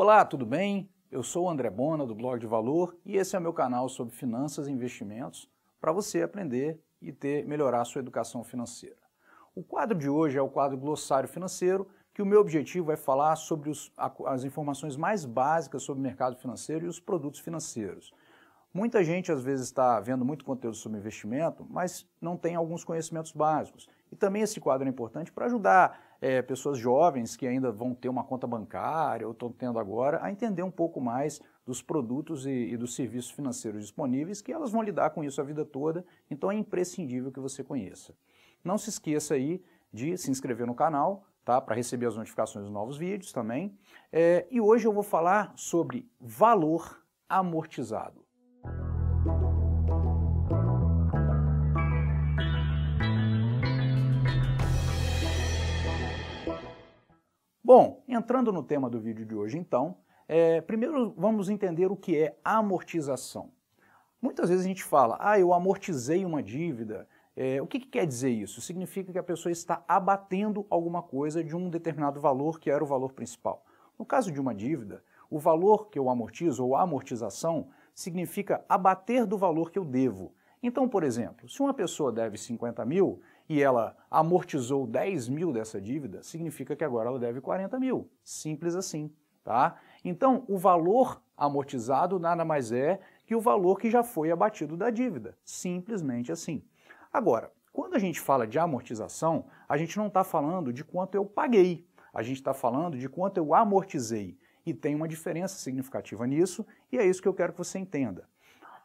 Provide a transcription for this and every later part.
Olá, tudo bem? Eu sou o André Bona, do Blog de Valor, e esse é o meu canal sobre finanças e investimentos para você aprender e ter, melhorar sua educação financeira. O quadro de hoje é o quadro Glossário Financeiro, que o meu objetivo é falar sobre os, as informações mais básicas sobre o mercado financeiro e os produtos financeiros. Muita gente às vezes está vendo muito conteúdo sobre investimento, mas não tem alguns conhecimentos básicos. E também esse quadro é importante para ajudar é, pessoas jovens que ainda vão ter uma conta bancária ou estão tendo agora, a entender um pouco mais dos produtos e, e, dos serviços financeiros disponíveis, que elas vão lidar com isso a vida toda, então é imprescindível que você conheça. Não se esqueça aí de se inscrever no canal, tá? Para receber as notificações dos novos vídeos também. É, e hoje eu vou falar sobre valor amortizado. Bom, entrando no tema do vídeo de hoje então, é, primeiro vamos entender o que é amortização. Muitas vezes a gente fala, ah, eu amortizei uma dívida. É, o que, que quer dizer isso? Significa que a pessoa está abatendo alguma coisa de um determinado valor que era o valor principal. No caso de uma dívida, o valor que eu amortizo ou amortização significa abater do valor que eu devo. Então, por exemplo, se uma pessoa deve 50 mil, e ela amortizou 10 mil dessa dívida, significa que agora ela deve 40 mil. Simples assim. Tá? Então, o valor amortizado nada mais é que o valor que já foi abatido da dívida. Simplesmente assim. Agora, quando a gente fala de amortização, a gente não está falando de quanto eu paguei, a gente está falando de quanto eu amortizei. E tem uma diferença significativa nisso, e é isso que eu quero que você entenda.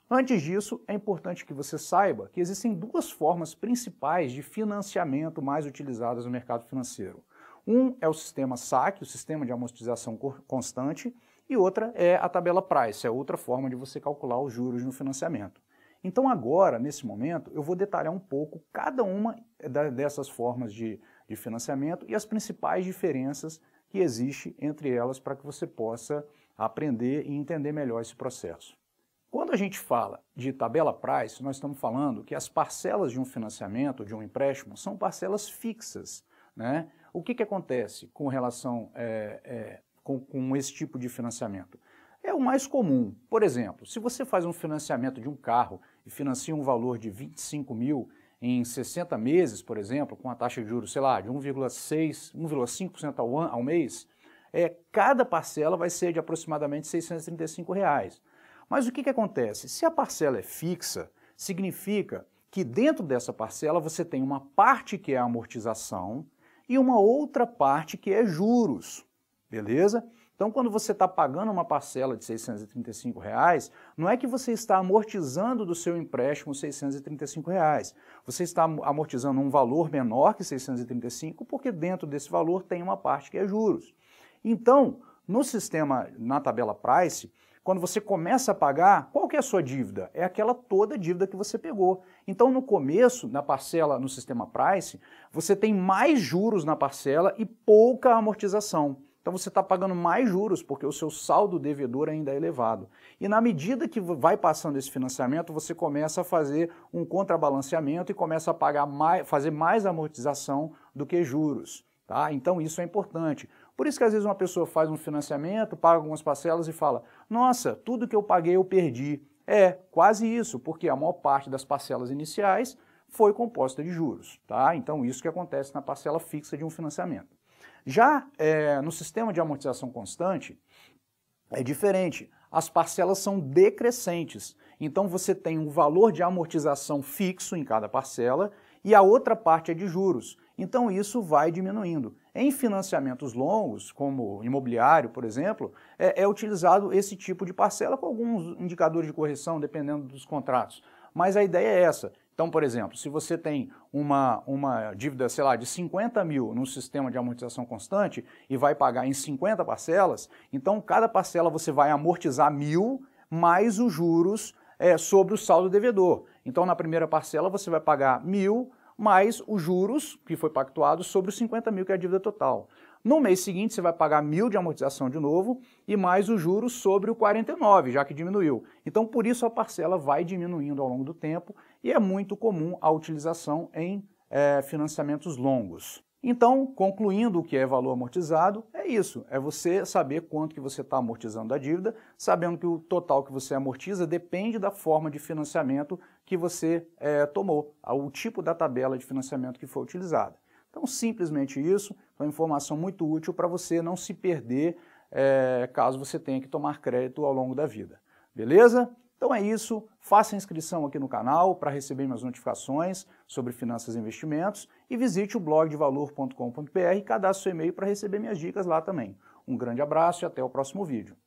Antes disso, é importante que você saiba que existem duas formas principais de financiamento mais utilizadas no mercado financeiro. Um é o sistema saque, o sistema de amortização constante, e outra é a tabela price, é outra forma de você calcular os juros no financiamento. Então agora, nesse momento, eu vou detalhar um pouco cada uma eh, dessas formas de, de financiamento e as principais diferenças que existe entre elas para que você possa aprender e entender melhor esse processo. Quando a gente fala de tabela price, nós estamos falando que as parcelas de um financiamento, de um empréstimo, são parcelas fixas. Né? O que, que acontece com relação é, é, com, com esse tipo de financiamento? É o mais comum. Por exemplo, se você faz um financiamento de um carro e financia um valor de 25 mil em 60 meses, por exemplo, com a taxa de juros, sei lá, de 1,6, 1,5% ao, ao mês, é, cada parcela vai ser de aproximadamente R$ 635. Reais. Mas o que, que acontece? Se a parcela é fixa, significa que dentro dessa parcela você tem uma parte que é amortização e uma outra parte que é juros, beleza? Então, quando você está pagando uma parcela de 635 reais, não é que você está amortizando do seu empréstimo 635 reais. Você está amortizando um valor menor que 635, porque dentro desse valor tem uma parte que é juros. Então, no sistema, na tabela price, quando você começa a pagar, qual que é a sua dívida? É aquela toda dívida que você pegou. Então, no começo, na parcela no sistema Price, você tem mais juros na parcela e pouca amortização. Então você está pagando mais juros porque o seu saldo devedor ainda é elevado. E na medida que vai passando esse financiamento, você começa a fazer um contrabalanceamento e começa a pagar mais, fazer mais amortização do que juros. Tá? Então isso é importante. Por isso que às vezes uma pessoa faz um financiamento, paga algumas parcelas e fala: Nossa, tudo que eu paguei eu perdi. É, quase isso, porque a maior parte das parcelas iniciais foi composta de juros. Tá? Então, isso que acontece na parcela fixa de um financiamento. Já é, no sistema de amortização constante, é diferente. As parcelas são decrescentes. Então, você tem um valor de amortização fixo em cada parcela e a outra parte é de juros. Então, isso vai diminuindo. Em financiamentos longos, como imobiliário, por exemplo, é, é utilizado esse tipo de parcela com alguns indicadores de correção, dependendo dos contratos. Mas a ideia é essa. Então, por exemplo, se você tem uma, uma dívida, sei lá, de 50 mil num sistema de amortização constante e vai pagar em 50 parcelas, então cada parcela você vai amortizar mil mais os juros é, sobre o saldo devedor. Então, na primeira parcela você vai pagar mil mais os juros que foi pactuado sobre os 50 mil, que é a dívida total. No mês seguinte, você vai pagar mil de amortização de novo e mais os juros sobre o 49, já que diminuiu. Então, por isso, a parcela vai diminuindo ao longo do tempo e é muito comum a utilização em é, financiamentos longos. Então, concluindo o que é valor amortizado, é isso, é você saber quanto que você está amortizando a dívida, sabendo que o total que você amortiza depende da forma de financiamento que você é, tomou, o tipo da tabela de financiamento que foi utilizada. Então, simplesmente isso, foi uma informação muito útil para você não se perder é, caso você tenha que tomar crédito ao longo da vida. Beleza? Então é isso, faça inscrição aqui no canal para receber minhas notificações sobre finanças e investimentos e visite o blog de valor.com.br e cadastre seu e-mail para receber minhas dicas lá também. Um grande abraço e até o próximo vídeo.